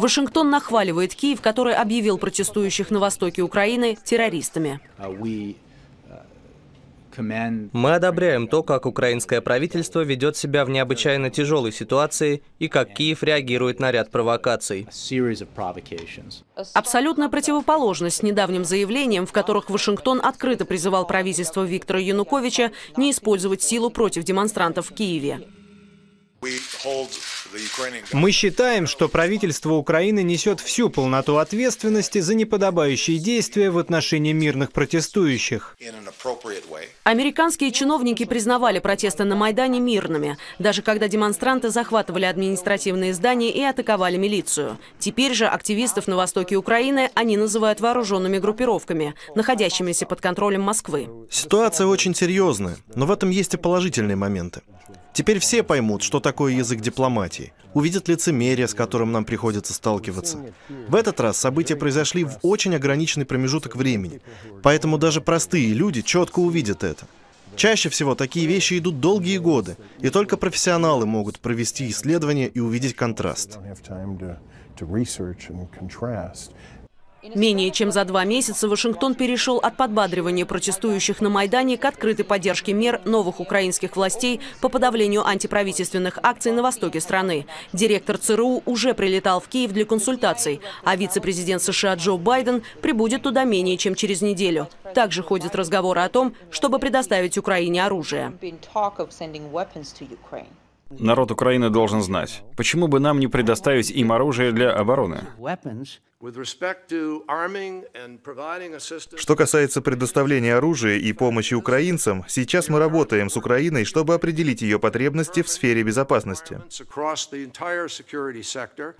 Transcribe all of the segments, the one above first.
Вашингтон нахваливает Киев, который объявил протестующих на востоке Украины террористами. А э, Мы одобряем то, как украинское правительство ведет себя в необычайно тяжелой ситуации и как Киев реагирует на ряд провокаций. Абсолютная противоположность недавним заявлениям, в которых Вашингтон открыто призывал правительство Виктора Януковича не использовать силу против демонстрантов в Киеве. Мы считаем, что правительство Украины несет всю полноту ответственности за неподобающие действия в отношении мирных протестующих. Американские чиновники признавали протесты на Майдане мирными, даже когда демонстранты захватывали административные здания и атаковали милицию. Теперь же активистов на востоке Украины они называют вооруженными группировками, находящимися под контролем Москвы. Ситуация очень серьезная, но в этом есть и положительные моменты. Теперь все поймут, что такое язык дипломатии, увидят лицемерие, с которым нам приходится сталкиваться. В этот раз события произошли в очень ограниченный промежуток времени, поэтому даже простые люди четко увидят это. Чаще всего такие вещи идут долгие годы, и только профессионалы могут провести исследование и увидеть контраст. Менее чем за два месяца Вашингтон перешел от подбадривания протестующих на Майдане к открытой поддержке мер новых украинских властей по подавлению антиправительственных акций на востоке страны. Директор ЦРУ уже прилетал в Киев для консультаций, а вице-президент США Джо Байден прибудет туда менее чем через неделю. Также ходят разговоры о том, чтобы предоставить Украине оружие. Народ Украины должен знать, почему бы нам не предоставить им оружие для обороны? Что касается предоставления оружия и помощи украинцам, сейчас мы работаем с Украиной, чтобы определить ее потребности в сфере безопасности.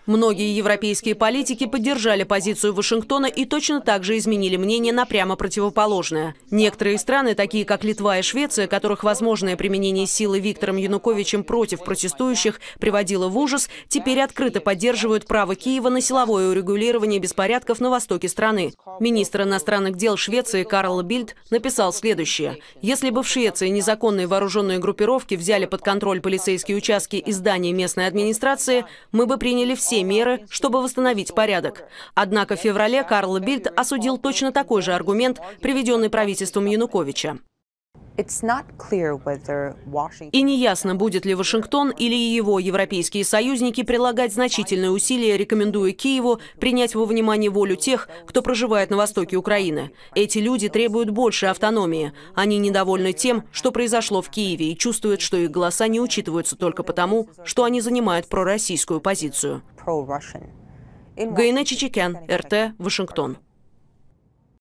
Многие европейские политики поддержали позицию Вашингтона и точно так же изменили мнение на прямо противоположное. Некоторые страны, такие как Литва и Швеция, которых возможное применение силы Виктором Януковичем против протестующих приводило в ужас, теперь открыто поддерживают право Киева на силовое урегулирование ускорение беспорядков на востоке страны. Министр иностранных дел Швеции Карл Бильд написал следующее. Если бы в Швеции незаконные вооруженные группировки взяли под контроль полицейские участки и здания местной администрации, мы бы приняли все меры, чтобы восстановить порядок. Однако в феврале Карл Бильд осудил точно такой же аргумент, приведенный правительством Януковича. И неясно, будет ли Вашингтон или его европейские союзники прилагать значительные усилия, рекомендуя Киеву принять во внимание волю тех, кто проживает на востоке Украины. Эти люди требуют больше автономии. Они недовольны тем, что произошло в Киеве, и чувствуют, что их голоса не учитываются только потому, что они занимают пророссийскую позицию. Гайна Чичикян, РТ, Вашингтон.